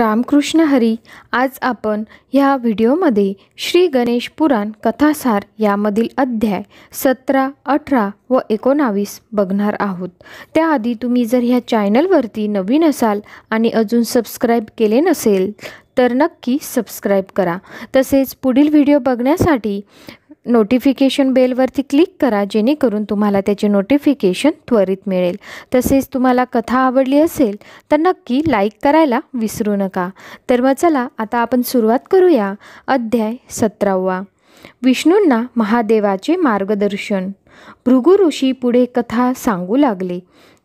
रामकृष्ण हरी आज आपण ह्या व्हिडिओमध्ये श्री गणेश पुराण कथासार यामधील अध्याय सतरा अठरा व एकोणावीस बघणार आहोत त्याआधी तुम्ही जर ह्या चॅनलवरती नवीन असाल आणि अजून सबस्क्राईब केले नसेल तर नक्की सबस्क्राईब करा तसेच पुढील व्हिडिओ बघण्यासाठी नोटिफिकेशन बेलवरती क्लिक करा जेणेकरून तुम्हाला त्याचे नोटिफिकेशन त्वरित मिळेल तसेच तुम्हाला कथा आवडली असेल तर नक्की लाईक करायला विसरू नका तर मग चला आता आपण सुरुवात करूया अध्याय सतरावा विष्णूंना महादेवाचे मार्गदर्शन भृगु पुढे कथा सांगू लागले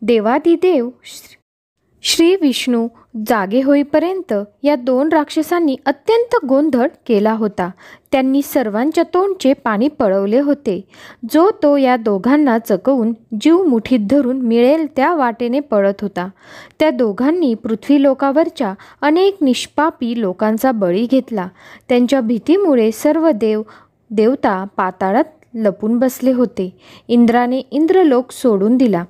देवाधिदेव श्री विष्णू जागे होईपर्यंत या दोन राक्षसांनी अत्यंत गोंधळ केला होता त्यांनी सर्वांच्या तोंडचे पाणी पळवले होते जो तो या दोघांना चकवून जीव मुठीत धरून मिळेल त्या वाटेने पळत होता त्या दोघांनी पृथ्वी लोकावरच्या अनेक निष्पापी लोकांचा बळी घेतला त्यांच्या भीतीमुळे सर्व देव देवता पाताळात लपून बसले होते इंद्राने इंद्रलोक सोडून दिला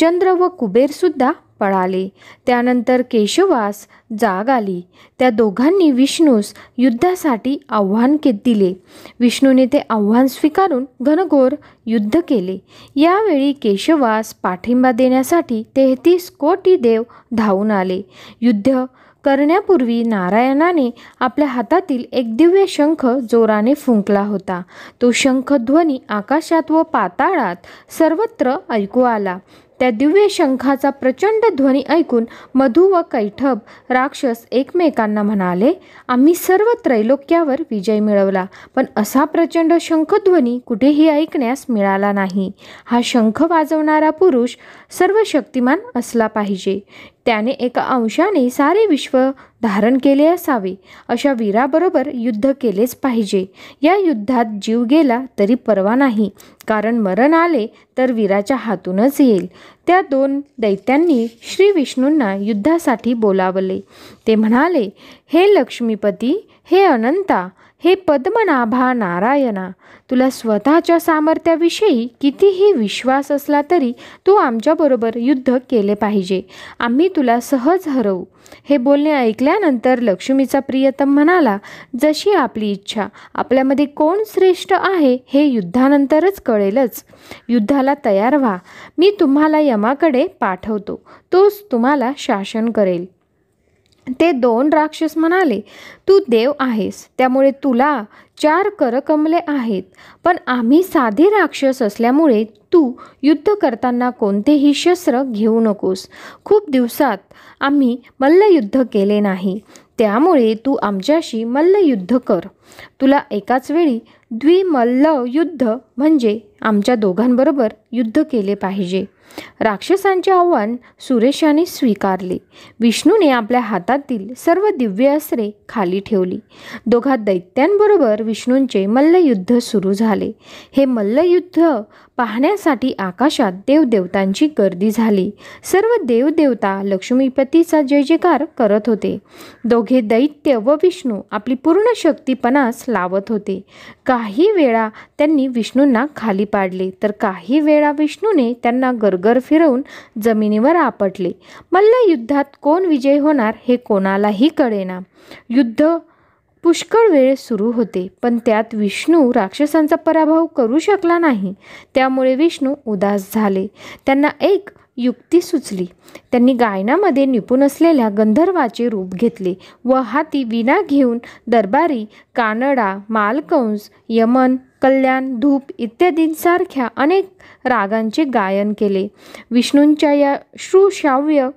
चंद्र व कुबेरसुद्धा पळाले त्यानंतर केशवास जाग आली त्या दोघांनी विष्णूस युद्धासाठी आव्हान के दिले विष्णूने ते आव्हान स्वीकारून घनघोर युद्ध केले यावेळी केशवास पाठिंबा देण्यासाठी तेहतीस कोटी देव धावून आले युद्ध करण्यापूर्वी नारायणाने आपल्या हातातील एक दिव्य शंख जोराने फुंकला होता तो शंखध्वनी आकाशात व पाताळात सर्वत्र ऐकू आला त्या दिव्य शंखाचा प्रचंड ध्वनी ऐकून मधु व कैठब राक्षस एकमेकांना म्हणाले आम्ही सर्व त्रैलोक्यावर विजय मिळवला पण असा प्रचंड शंखध्वनी कुठेही ऐकण्यास मिळाला नाही हा शंख वाजवणारा पुरुष सर्व शक्तिमान असला पाहिजे त्याने एका अंशाने सारे विश्व धारण केले असावे अशा वीराबरोबर युद्ध केलेच पाहिजे या युद्धात जीव गेला तरी परवा नाही कारण मरण आले तर वीराच्या हातूनच येईल त्या दोन दैत्यांनी श्री विष्णूंना युद्धासाठी बोलावले ते म्हणाले हे लक्ष्मीपती हे अनंता हे पद्मनाभा नारायणा तुला स्वतःच्या सामर्थ्याविषयी कितीही विश्वास असला तरी तू आमच्याबरोबर युद्ध केले पाहिजे आम्ही तुला सहज हरवू हे बोलणे ऐकल्यानंतर लक्ष्मीचा प्रियतम म्हणाला जशी आपली इच्छा आपल्यामध्ये कोण श्रेष्ठ आहे हे युद्धानंतरच कळेलच युद्धाला तयार व्हा मी तुम्हाला यमाकडे पाठवतो तोच तुम्हाला शासन करेल ते दोन राक्षस म्हणाले तू देव आहेस त्यामुळे तुला चार करकमले आहेत पण आम्ही साधे राक्षस असल्यामुळे तू युद्ध करताना कोणतेही शस्त्र घेऊ नकोस खूप दिवसात आम्ही मल्लयुद्ध केले नाही त्यामुळे तू आमच्याशी मल्लयुद्ध कर तुला एकाच वेळी द्विमल्लयुद्ध म्हणजे आमच्या दोघांबरोबर युद्ध केले पाहिजे राक्षसांचे आव्हान सुरेशाने स्वीकारले विष्णूने आपल्या हातातील सर्व दिव्य अस्त्रे खाली ठेवली दोघा दैत्यांबरोबर विष्णूंचे मल्लयुद्ध सुरू झाले हे मल्लयुद्ध पाहण्यासाठी आकाशात देवदेवतांची गर्दी झाली सर्व देवदेवता लक्ष्मीपतीचा जय जयकार करत होते दोघे दैत्य व विष्णू आपली पूर्ण शक्तीपणास लावत होते काही वेळा त्यांनी विष्णूंना खाली पाडले तर काही वेळा विष्णूने त्यांना गर्ग घरघर फिरवून जमिनीवर आपटले मल्लयुद्धात कोण विजय होणार हे कोणालाही कळेना युद्ध पुष्कळ वेळ सुरू होते पण त्यात विष्णू राक्षसांचा पराभव करू शकला नाही त्यामुळे विष्णू उदास झाले त्यांना एक युक्ती सुचली त्यांनी गायनामध्ये निपुण असलेल्या गंधर्वाचे रूप घेतले व हाती विना घेऊन दरबारी कानडा मालकंस यमन कल्याण धूप इत्यादींसारख्या अनेक रागांचे गायन केले विष्णूंच्या या श्रुश्राव्य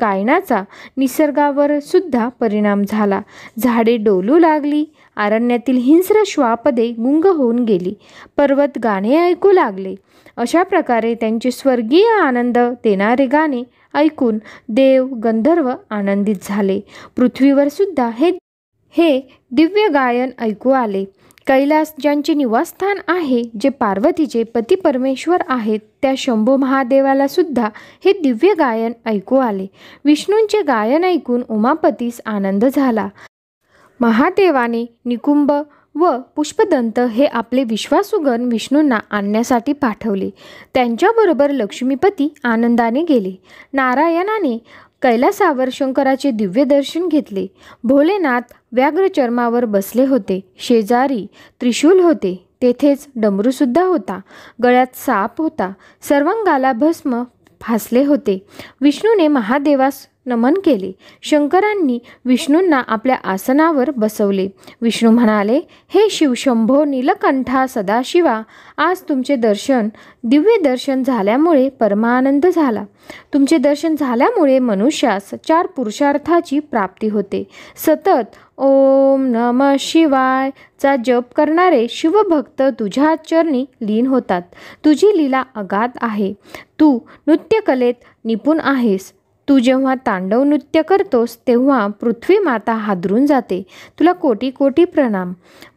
गायनाचा निसर्गावर सुद्धा परिणाम झाला झाडे डोलू लागली आरण्यातील हिंस्र श्वापदे गुंग होऊन गेली पर्वत गाणे ऐकू लागले अशा प्रकारे त्यांचे स्वर्गीय आनंद देणारे गाणे ऐकून देव गंधर्व आनंदित झाले पृथ्वीवर सुद्धा हे हे दिव्य गायन ऐकू आले कैलास ज्यांचे निवासस्थान आहे जे पार्वतीचे पती परमेश्वर आहेत त्या शंभू महादेवाला सुद्धा हे दिव्य गायन ऐकू आले विष्णूंचे गायन ऐकून उमापतीस आनंद झाला महादेवाने निकुंभ व पुष्पदंत हे आपले विश्वासुगण विष्णूंना आणण्यासाठी पाठवले त्यांच्याबरोबर लक्ष्मीपती आनंदाने गेले नारायणाने कैलासावर शंकराचे दिव्य दर्शन घेतले भोलेनाथ चर्मावर बसले होते शेजारी त्रिशूल होते तेथेच डमरूसुद्धा होता गळ्यात साप होता सर्वांगाला भस्म भासले होते विष्णूने महादेवास नमन केले शंकरांनी विष्णूंना आपल्या आसनावर बसवले विष्णू म्हणाले हे शिवशंभो नीलकंठा सदाशिवा आज तुमचे दर्शन दिव्य दर्शन झाल्यामुळे परमानंद झाला तुमचे दर्शन झाल्यामुळे मनुष्यास चार पुरुषार्थाची प्राप्ती होते सतत ओम नम शिवायचा जप करणारे शिवभक्त तुझ्या चरणी लीन होतात तुझी लीला अगाध आहे तू नृत्यकलेत निपुण आहेस तू जेव्हा तांडव नृत्य करतोस तेव्हा पृथ्वी माता हादरून जाते तुला कोटी कोटी प्रणाम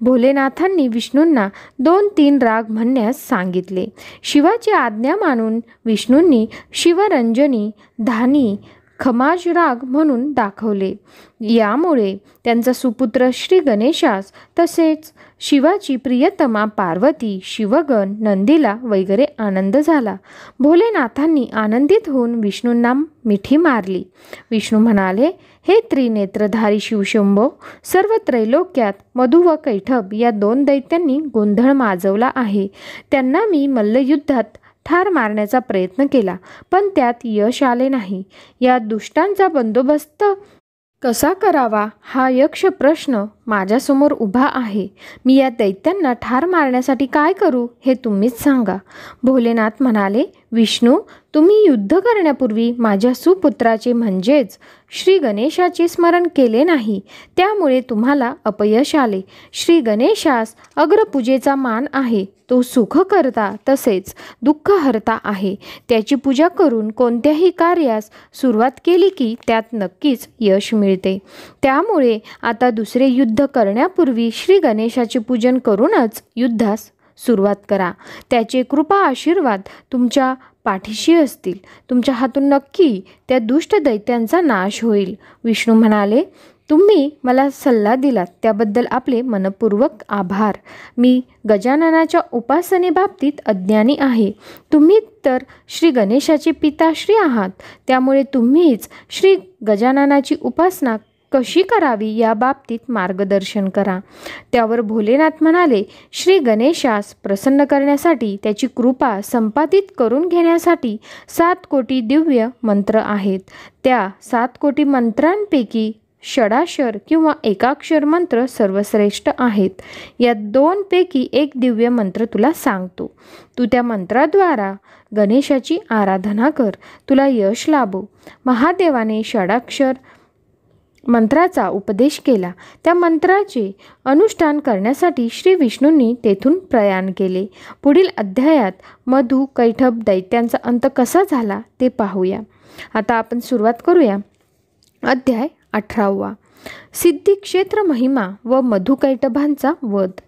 भोलेनाथांनी विष्णूंना दोन तीन राग म्हणण्यास सांगितले शिवाची आज्ञा मानून विष्णूंनी शिवरंजनी धानी खमाज राग म्हणून दाखवले यामुळे त्यांचा सुपुत्र श्री गणेशास तसेच शिवाची प्रियतमा पार्वती शिवगण नंदीला वगैरे आनंद झाला भोलेनाथांनी आनंदित होऊन विष्णूंना मिठी मारली विष्णू म्हणाले हे त्रिनेत्रधारी शिवशंभो सर्व त्रैलोक्यात मधु व कैठब या दोन दैत्यांनी गोंधळ माजवला आहे त्यांना मी मल्लयुद्धात ठार मारण्याचा प्रयत्न केला पण त्यात यश आले नाही या दुष्टांचा बंदोबस्त कसा करावा हा यक्ष प्रश्न माझ्यासमोर उभा आहे मी या दैत्यांना ठार मारण्यासाठी काय करू हे तुम्हीच सांगा भोलेनाथ म्हणाले विष्णू तुम्ही युद्ध करण्यापूर्वी माझ्या सुपुत्राचे म्हणजेच श्री गणेशाचे स्मरण केले नाही त्यामुळे तुम्हाला अपयश आले श्री गणेशास अग्रपूजेचा मान आहे तो सुखकर्ता तसेच दुःखहर्ता आहे त्याची पूजा करून कोणत्याही कार्यास सुरुवात केली की त्यात नक्कीच यश मिळते त्यामुळे आता दुसरे युद्ध युद्ध करण्यापूर्वी श्री गणेशाचे पूजन करूनच युद्धास सुरुवात करा त्याचे कृपा आशीर्वाद तुमच्या पाठीशी असतील तुमच्या हातून नक्की त्या दुष्ट दैत्यांचा नाश होईल विष्णू म्हणाले तुम्ही मला सल्ला दिलात त्याबद्दल आपले मनपूर्वक आभार मी गजाननाच्या उपासनेबाबतीत अज्ञानी आहे तुम्ही तर श्री गणेशाचे पिताश्री आहात त्यामुळे तुम्हीच श्री गजाननाची उपासना कशी करावी या बाबतीत मार्गदर्शन करा त्यावर भोलेनाथ म्हणाले श्री गणेशास प्रसन्न करण्यासाठी त्याची कृपा संपादित करून घेण्यासाठी सात कोटी दिव्य मंत्र आहेत त्या सात कोटी मंत्रांपैकी षडाक्षर किंवा एकाक्षर मंत्र सर्वश्रेष्ठ आहेत यात दोनपैकी एक दिव्य मंत्र तुला सांगतो तू त्या मंत्राद्वारा गणेशाची आराधना कर तुला यश लाभो महादेवाने षडाक्षर मंत्राचा उपदेश केला त्या मंत्राचे अनुष्ठान करण्यासाठी श्री विष्णूंनी तेथून प्रयाण केले पुढील अध्यायात मधु कैठब दैत्यांचा अंत कसा झाला ते पाहूया आता आपण सुरुवात करूया अध्याय अठरावा सिद्धिक्षेत्र महिमा व मधुकैटभांचा वध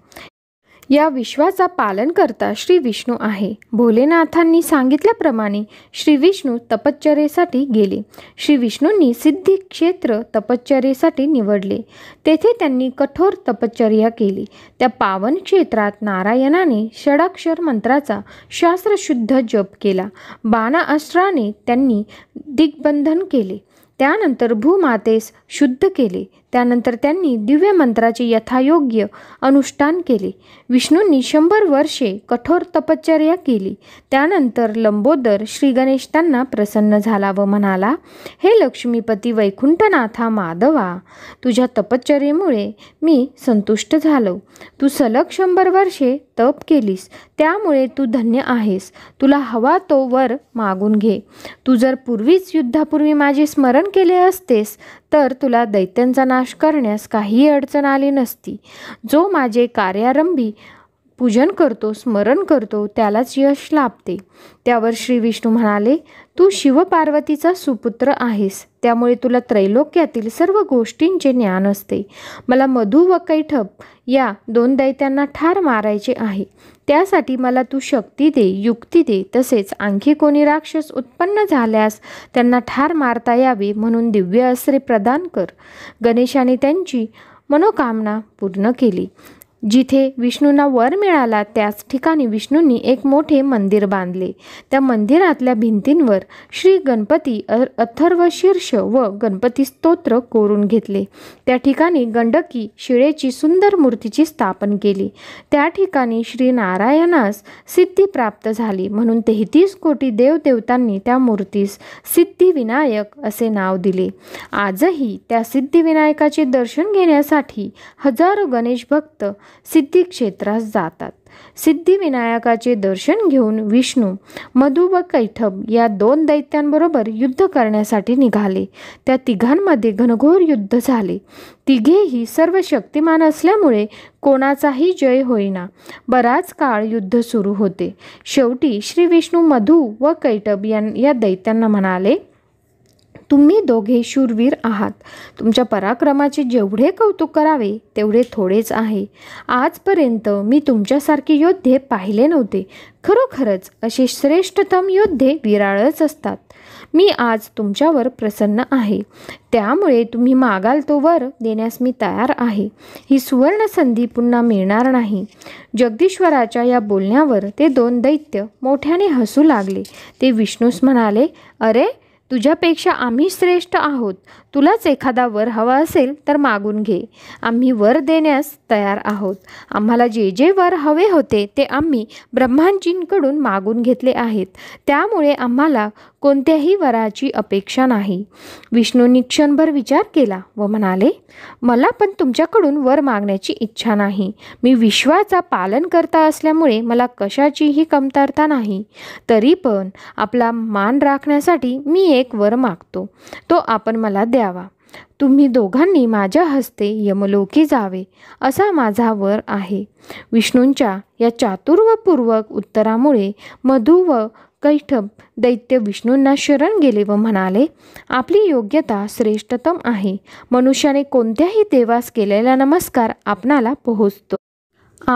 या विश्वाचा पालन करता श्री विष्णू आहे भोलेनाथांनी सांगितल्याप्रमाणे श्री विष्णू तपश्चर्येसाठी गेले श्री विष्णूंनी सिद्धी क्षेत्र तपश्चर्येसाठी निवडले तेथे त्यांनी कठोर तपश्चर्या केली त्या पावन क्षेत्रात नारायणाने षडाक्षर मंत्राचा शास्त्रशुद्ध जप केला बाणाअस्त्राने त्यांनी दिग्बंधन केले त्यानंतर भूमातेस शुद्ध केले त्यानंतर त्यांनी दिव्य मंत्राचे यथायोग्य अनुष्ठान केले विष्णूंनी शंभर वर्षे कठोर तपश्चर्या केली त्यानंतर लंबोदर श्रीगणेश त्यांना प्रसन्न झाला व म्हणाला हे लक्ष्मीपती वैकुंठनाथा माधवा तुझ्या तपश्चर्येमुळे मी संतुष्ट झालो तू सलग शंभर वर्षे तप केलीस त्यामुळे तू धन्य आहेस तुला हवा तो वर मागून घे तू जर पूर्वीच युद्धापूर्वी माझे स्मरण केले असतेस तर तुला दैत्यांचा नाश करण्यास काहीही अडचण आली नसती जो माझे कार्यारंभी पूजन करतो स्मरण करतो त्यालाच यश लाभते त्यावर श्री विष्णू म्हणाले तू शिवपार्वतीचा सुपुत्र आहेस त्यामुळे तुला त्रैलोक्यातील सर्व गोष्टींचे ज्ञान असते मला मधु व कैठप या दोन दैत्यांना ठार मारायचे आहे त्यासाठी मला तू शक्ती दे युक्ती दे तसेच आणखी कोणी राक्षस उत्पन्न झाल्यास त्यांना ठार मारता यावे म्हणून दिव्य अस्त्रे प्रदान कर गणेशाने त्यांची मनोकामना पूर्ण केली जिथे विष्णूंना वर मिळाला त्याच ठिकाणी विष्णूंनी एक मोठे मंदिर बांधले त्या मंदिरातल्या भिंतींवर श्री गणपती अथर्व शीर्ष व गणपती स्तोत्र कोरून घेतले त्या ठिकाणी गंडकी शिळेची सुंदर मूर्तीची स्थापन केली त्या ठिकाणी श्री नारायणास सिद्धी प्राप्त झाली म्हणून तेहतीस कोटी देवदेवतांनी त्या मूर्तीस सिद्धिविनायक असे नाव दिले आजही त्या सिद्धिविनायकाचे दर्शन घेण्यासाठी हजारो गणेश भक्त सिद्धी क्षेत्रास जातात सिद्धिविनायकाचे दर्शन घेऊन विष्णू मधु व कैठब या दोन दैत्यांबरोबर युद्ध करण्यासाठी निघाले त्या तिघांमध्ये घनघोर युद्ध झाले तिघेही सर्व शक्तिमान असल्यामुळे कोणाचाही जय होईना बराच काळ युद्ध सुरू होते शेवटी श्री विष्णू मधु व कैटब या दैत्यांना म्हणाले तुम्ही दोघे शूरवीर आहात तुमच्या पराक्रमाचे जेवढे कौतुक करावे तेवढे थोडेच आहे आजपर्यंत मी तुमच्यासारखे योद्धे पाहिले नव्हते खरोखरच असे श्रेष्ठतम योद्धे विराळच असतात मी आज तुमच्यावर प्रसन्न आहे त्यामुळे तुम्ही मागाल तो वर देण्यास मी तयार आहे ही सुवर्ण संधी पुन्हा मिळणार नाही जगदीश्वराच्या या बोलण्यावर ते दोन दैत्य मोठ्याने हसू लागले ते विष्णूस म्हणाले अरे तुझ्यापेक्षा आम्ही श्रेष्ठ आहोत तुलाच एखादा वर हवा असेल तर मागून घे आम्ही वर देण्यास तयार आहोत आम्हाला जे जे वर हवे होते ते आम्ही ब्रह्मांजींकडून मागून घेतले आहेत त्यामुळे आम्हाला कोणत्याही वराची अपेक्षा नाही विष्णूंनी क्षणभर विचार केला व म्हणाले मला पण तुमच्याकडून वर मागण्याची इच्छा नाही मी विश्वाचा पालन करता असल्यामुळे मला कशाचीही कमतरता नाही तरी पण आपला मान राखण्यासाठी मी एक वर मागतो तो आपण मला द्या द्यावा तुम्ही दोघांनी माझ्या हस्ते यमलोकी जावे असा माझा वर आहे विष्णूंच्या या चातुर्वपूर्वक उत्तरामुळे मधु व कैठब दैत्य विष्णूंना शरण गेले व म्हणाले आपली योग्यता श्रेष्ठतम आहे मनुष्याने कोणत्याही देवास केलेला नमस्कार आपणाला पोहोचतो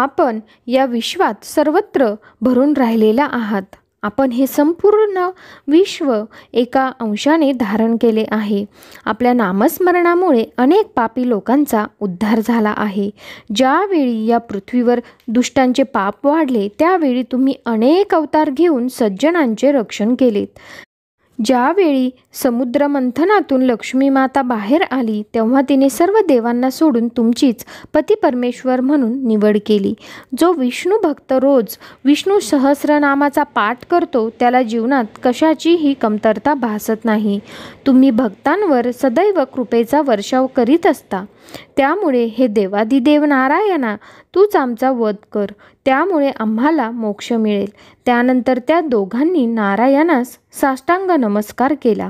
आपण या विश्वात सर्वत्र भरून राहिलेला आहात आपण हे संपूर्ण विश्व एका अंशाने धारण केले आहे आपल्या नामस्मरणामुळे अनेक पापी लोकांचा उद्धार झाला आहे ज्यावेळी या पृथ्वीवर दुष्टांचे पाप वाढले त्यावेळी तुम्ही अनेक अवतार घेऊन सज्जनांचे रक्षण केलेत ज्यावेळी समुद्रमंथनातून लक्ष्मी माता बाहेर आली तेव्हा तिने सर्व देवांना सोडून तुमचीच पती परमेश्वर म्हणून निवड केली जो विष्णू भक्त रोज विष्णू सहस्रनामाचा पाठ करतो त्याला जीवनात कशाचीही कमतरता भासत नाही तुम्ही भक्तांवर सदैव कृपेचा वर्षाव करीत असता त्यामुळे हे देवादिदेव नारायणा तूच आमचा वध कर त्यामुळे आम्हाला मोक्ष मिळेल त्यानंतर त्या दोघांनी नारायणास साष्टांग नमस्कार केला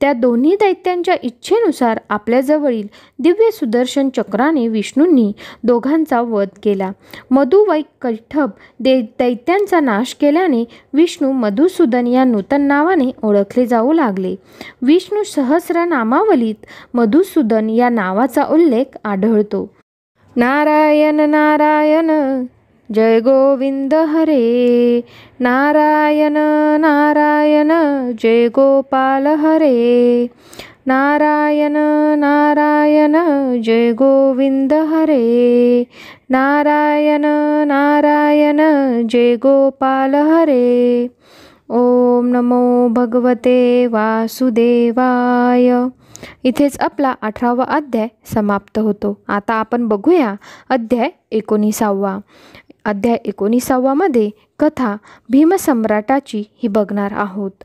त्या दोन्ही दैत्यांच्या इच्छेनुसार आपल्याजवळील दिव्य सुदर्शन चक्राने विष्णूंनी दोघांचा वध केला मधुवैक कैठप दे दैत्यांचा नाश केल्याने विष्णू मधुसूदन या नूतन नावाने ओळखले जाऊ लागले विष्णू सहस्र नामावलीत मधुसूदन या नावाचा उल्लेख आढळतो नारायण नारायण जय गोविंद हरे नारायण नारायण जय गोपाल हरे नारायण नारायण जय गोविंद हरे नारायण नारायण जय गोपाल हरे ओम नमो भगवते वासुदेवाय इथेच आपला अठरावा अध्याय समाप्त होतो आता आपण बघूया अध्याय एकोणीसावा अध्याय एकोणीसावामध्ये कथा भीमसम्राटाची ही बघणार आहोत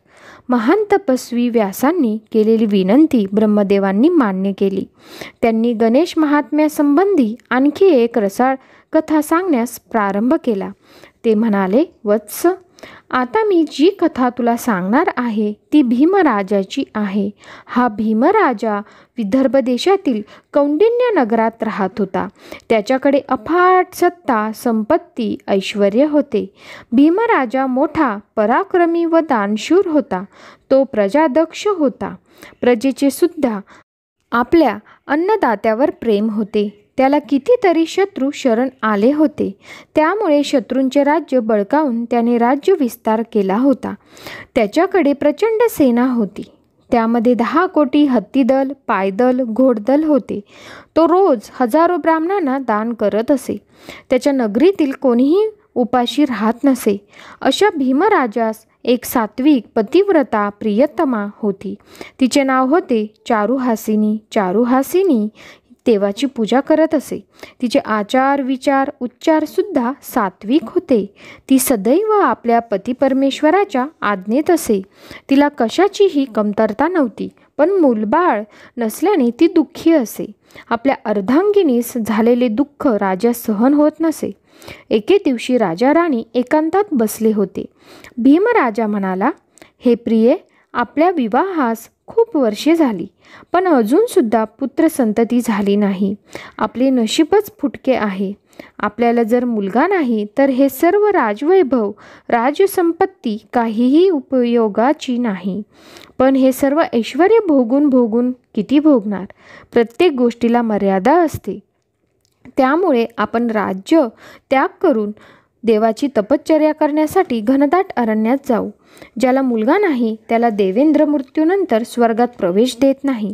महान तपस्वी व्यासांनी केलेली विनंती ब्रह्मदेवांनी मान्य केली त्यांनी गणेश महात्म्यासंबंधी आणखी एक रसाळ कथा सांगण्यास प्रारंभ केला ते म्हणाले वत्स आता मी जी कथा तुला सांगणार आहे ती भीमराजाची आहे हा भीमराजा विदर्भ देशातील कौंडिन्य नगरात राहत होता त्याच्याकडे अफाट सत्ता संपत्ती ऐश्वर होते भीमराजा मोठा पराक्रमी व दानशूर होता तो प्रजादक्ष होता प्रजेचे सुद्धा आपल्या अन्नदात्यावर प्रेम होते त्याला कितीतरी शत्रू शरण आले होते त्यामुळे शत्रूंचे राज्य बळकावून त्याने राज्य विस्तार केला होता त्याच्याकडे प्रचंड सेना होती त्यामध्ये दहा कोटी हत्तीदल पायदल घोडदल होते तो रोज हजारो ब्राह्मणांना दान करत असे त्याच्या नगरीतील कोणीही उपाशी राहत नसे अशा भीमराजास एक सात्विक पतिव्रता प्रियतमा होती तिचे नाव होते चारुहासिनी चारुहासिनी देवाची पूजा करत असे तिचे आचार विचार उच्चारसुद्धा सात्विक होते ती सदैव आपल्या पती परमेश्वराच्या आज्ञेत असे तिला कशाचीही कमतरता नव्हती पण मूलबाळ नसल्याने ती दुःखी असे आपल्या अर्धांगिनीस झालेले दुःख राजा सहन होत नसे एके दिवशी राजा राणी एकांतात बसले होते भीमराजा म्हणाला हे प्रिये आपल्या विवाहास खूप वर्षे झाली पण अजूनसुद्धा पुत्रसंतती झाली नाही आपले नशीबच फुटके आहे आपल्याला जर मुलगा नाही तर हे सर्व राजवैभव राजसंपत्ती काहीही उपयोगाची नाही पण हे सर्व ऐश्वर भोगून भोगून किती भोगणार प्रत्येक गोष्टीला मर्यादा असते त्यामुळे आपण राज्य त्याग करून देवाची तपश्चर्या करण्यासाठी घनदाट अरण्यात जाऊ ज्याला मुलगा नाही त्याला देवेंद्र मृत्यूनंतर स्वर्गात प्रवेश देत नाही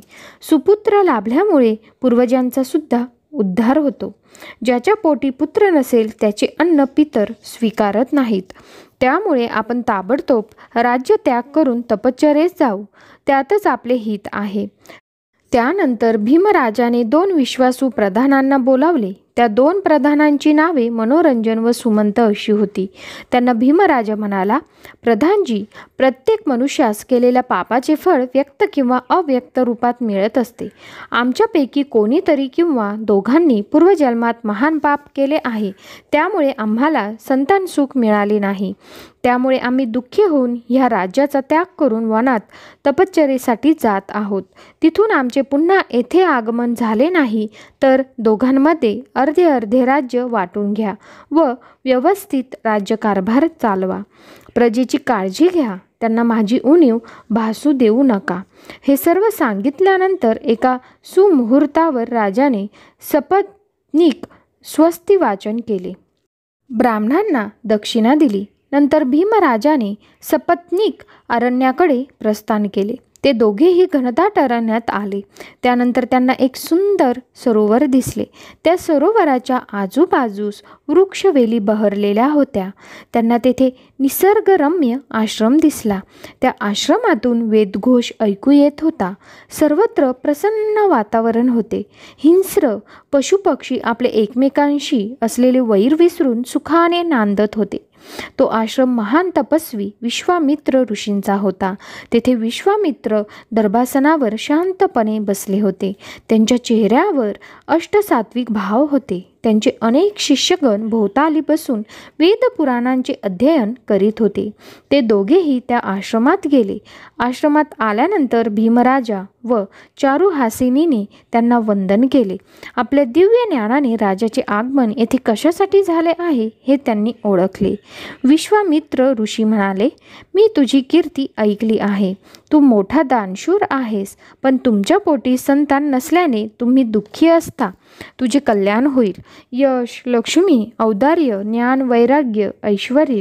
सुपुत्र लाभल्यामुळे पूर्वजांचा सुद्धा उद्धार होतो ज्याच्या पोटी पुत्र नसेल त्याचे अन्न पितर स्वीकारत नाहीत त्यामुळे आपण ताबडतोब राज्य त्याग करून तपश्चरेस जाऊ त्यातच आपले हित आहे त्यानंतर भीमराजाने दोन विश्वासू प्रधानांना बोलावले त्या दोन प्रधानांची नावे मनोरंजन व सुमंत अशी होती त्यांना भीमराजा म्हणाला प्रधानजी प्रत्येक मनुष्यास केलेल्या पापाचे फळ व्यक्त किंवा अव्यक्त रूपात मिळत असते आमच्यापैकी कोणीतरी किंवा दोघांनी पूर्वजन्मात महान पाप केले आहे त्यामुळे आम्हाला संतान सुख मिळाले नाही त्यामुळे आम्ही दुःखी होऊन ह्या राज्याचा त्याग करून वनात तपश्चरेसाठी जात आहोत तिथून आमचे पुन्हा येथे आगमन झाले नाही तर दोघांमध्ये अर्धे अर्धे राज्य वाटून घ्या व व्यवस्थित राज्यकारभार चालवा प्रजेची काळजी घ्या त्यांना माझी उणीव भासू देऊ नका हे सर्व सांगितल्यानंतर एका सुमुहूर्तावर राजाने सपत्निक स्वस्ती वाचन केले ब्राह्मणांना दक्षिणा दिली नंतर भीमराजाने सपत्नीक अरण्याकडे प्रस्थान केले ते दोघेही घनदाट अरण्यात आले त्यानंतर त्यांना एक सुंदर सरोवर दिसले त्या सरोवराच्या आजूबाजूस वृक्षवेली बहरलेल्या होत्या त्यांना तेथे निसर्गरम्य आश्रम दिसला त्या आश्रमातून वेदघोष ऐकू येत होता सर्वत्र प्रसन्न वातावरण होते हिंस्र पशुपक्षी आपले एकमेकांशी असलेले वैर विसरून सुखाने नांदत होते तो आश्रम महान तपस्वी विश्वामित्र ऋषींचा होता तेथे विश्वामित्र दर्भासनावर शांतपणे बसले होते त्यांच्या चेहऱ्यावर अष्टसात्विक भाव होते त्यांचे अनेक शिष्यगण भोवताली बसून वेद पुराणांचे अध्ययन करीत होते ते दोघेही त्या आश्रमात गेले आश्रमात आल्यानंतर भीमराजा व चारुहासिनीने त्यांना वंदन केले आपल्या दिव्य ज्ञानाने राजाचे आगमन येथे कशासाठी झाले आहे हे त्यांनी ओळखले विश्वामित्र ऋषी म्हणाले मी तुझी कीर्ती ऐकली आहे तू मोठा दानशूर आहेस पण तुमच्या पोटी संतान नसल्याने तुम्ही दुःखी असता तुझे कल्याण होईल यश लक्ष्मी औदार्य ज्ञान वैराग्य ऐश्वर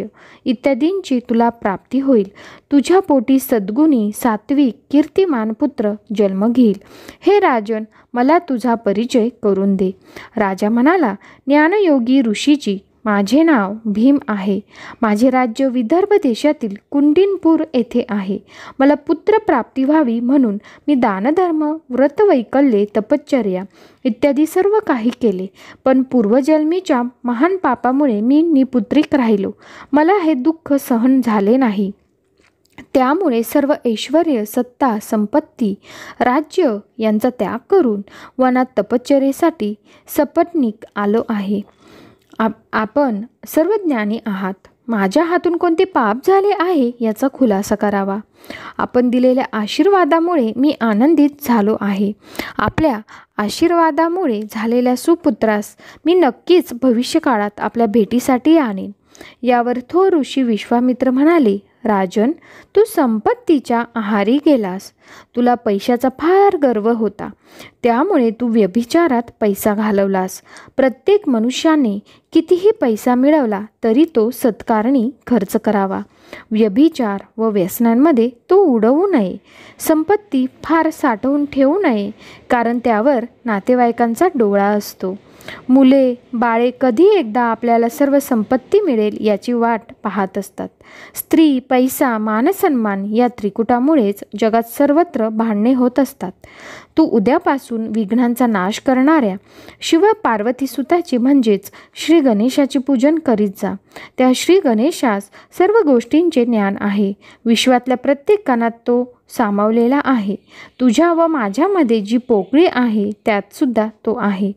इत्यादींची तुला प्राप्ती होईल तुझ्या पोटी सद्गुणी सात्विक कीर्तिमान पुत्र जन्म घेईल हे राजन मला तुझा परिचय करून दे राजा म्हणाला ज्ञानयोगी ऋषीची माझे नाव भीम आहे माझे राज्य विदर्भ देशातील कुंडिनपूर येथे आहे मला पुत्रप्राप्ती व्हावी म्हणून मी दानधर्म व्रतवैकल्ये तपश्चर्या इत्यादी सर्व काही केले पण पूर्वजन्मीच्या महान पापामुळे मी निपुत्रिक राहिलो मला हे दुःख सहन झाले नाही त्यामुळे सर्व ऐश्वर सत्ता संपत्ती राज्य यांचा त्याग करून वनात तपश्चर्येसाठी सपटनिक आलो आहे आप आपण सर्व ज्ञानी आहात माझ्या हातून कोणते पाप झाले आहे याचा खुलासा करावा आपण दिलेल्या आशीर्वादामुळे मी आनंदित झालो आहे आपल्या आशीर्वादामुळे झालेल्या सुपुत्रास मी नक्कीच भविष्यकाळात आपल्या भेटीसाठी आणेन यावर थो ऋषी विश्वामित्र म्हणाले राजन तू संपत्तीच्या आहारी गेलास तुला पैशाचा फार गर्व होता त्यामुळे तू व्यभिचारात पैसा घालवलास प्रत्येक मनुष्याने कितीही पैसा मिळवला तरी तो सत्कारणी खर्च करावा व्यभिचार व व्यसनांमध्ये तो उडवू नये संपत्ती फार साठवून ठेवू नये कारण त्यावर नातेवाईकांचा डोळा असतो मुले बाळे कधी एकदा आपल्याला सर्व संपत्ती मिळेल याची वाट पाहत असतात स्त्री पैसा मानसन्मान या त्रिकुटामुळेच जगात सर्वत्र भांडणे होत असतात तू उद्यापासून विघ्नांचा नाश करणाऱ्या शिव पार्वतीसुताची म्हणजेच श्री गणेशाची पूजन करीत जा त्या श्री गणेशास सर्व गोष्टींचे ज्ञान आहे विश्वातल्या प्रत्येक कानात तो सामावलेला आहे तुझ्या व माझ्यामध्ये जी पोकळी आहे त्यातसुद्धा तो आहे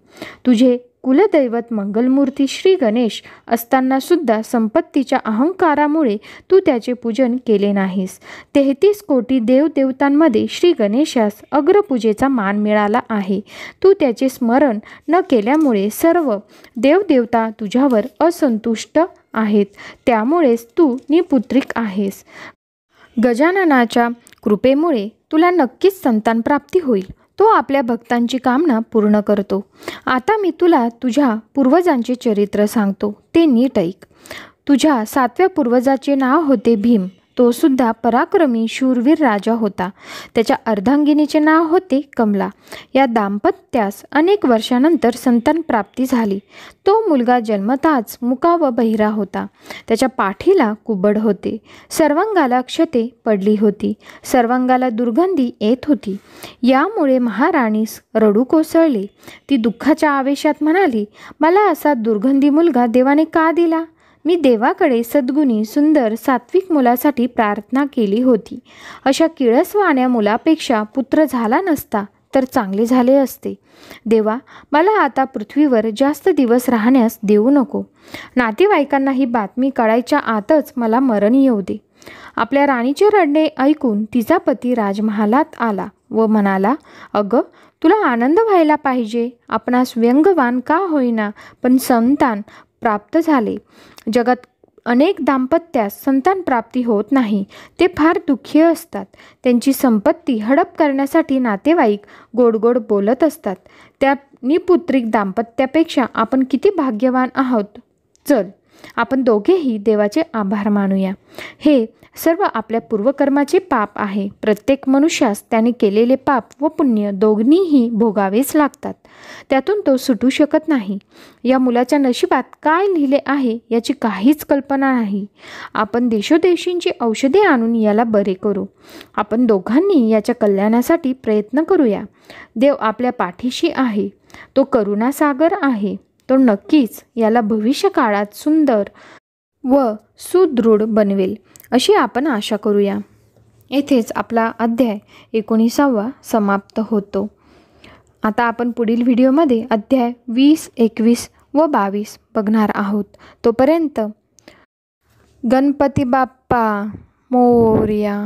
तुझे कुलदैवत मंगलमूर्ती श्री गणेश असतानासुद्धा संपत्तीच्या अहंकारामुळे तू त्याचे पूजन केले नाहीस तेहतीस कोटी देवदेवतांमध्ये श्री गणेशास अग्रपूजेचा मान मिळाला आहे तू त्याचे स्मरण न केल्यामुळे सर्व देवदेवता तुझ्यावर असंतुष्ट आहेत त्यामुळेच तू निपुत्रिक आहेस गजाननाच्या कृपेमुळे तुला नक्कीच संतान प्राप्ती होईल तो आपल्या भक्तांची कामना पूर्ण करतो आता मी तुला तुझ्या पूर्वजांचे चरित्र सांगतो ते नीट ऐक तुझ्या सातव्या पूर्वजाचे नाव होते भीम तो सुद्धा पराक्रमी शूरवीर राजा होता त्याच्या अर्धांगिनीचे नाव होते कमला या दाम्पत्यास अनेक वर्षानंतर संतान प्राप्ती झाली तो मुलगा जन्मताच मुका व बहिरा होता त्याच्या पाठीला कुबड होते सर्वांगाला क्षते पडली होती सर्वांगाला दुर्गंधी येत होती यामुळे महाराणीस रडू कोसळली ती दुःखाच्या आवेशात म्हणाली मला असा दुर्गंधी मुलगा देवाने का दिला मी देवाकडे सद्गुणी सुंदर सात्विक मुलासाठी प्रार्थना केली होती अशा किळसवाण्या मुलापेक्षा पुत्र झाला नसता तर चांगले झाले असते देवा मला आता पृथ्वीवर जास्त दिवस राहण्यास देऊ नको नातेवाईकांना ही बातमी कळायच्या आतच मला मरण येऊ दे आपल्या राणीचे रडणे ऐकून तिचा पती राजमहालात आला व म्हणाला अगं तुला आनंद व्हायला पाहिजे आपणास व्यंगवान का होईना पण संतान प्राप्त झाले जगात अनेक दाम्पत्यास संतान प्राप्ती होत नाही ते फार दुःखी असतात त्यांची संपत्ती हडप करण्यासाठी नातेवाईक गोडगोड बोलत असतात त्या निपुत्रिक दाम्पत्यापेक्षा आपण किती भाग्यवान आहोत चल आपण दोघेही देवाचे आभार मानूया हे सर्व आपल्या पूर्वकर्माचे पाप आहे प्रत्येक मनुष्यास त्याने केलेले पाप व पुण्य दोघणीही भोगावेच लागतात त्यातून तो सुटू शकत नाही या मुलाच्या नशिबात काय लिहिले आहे याची काहीच कल्पना नाही आपण देशोदेशींची औषधे आणून याला बरे करू आपण दोघांनी याच्या कल्याणासाठी प्रयत्न करूया देव आपल्या पाठीशी आहे तो करुणासागर आहे तो नक्कीच याला भविष्य काळात सुंदर व सुदृढ बनवेल अशी आपण आशा करूया येथेच आपला अध्याय एकोणीसावा समाप्त होतो आता आपण पुढील व्हिडिओमध्ये अध्याय वीस एकवीस व बावीस बघणार आहोत तोपर्यंत गणपती बाप्पा मोर्या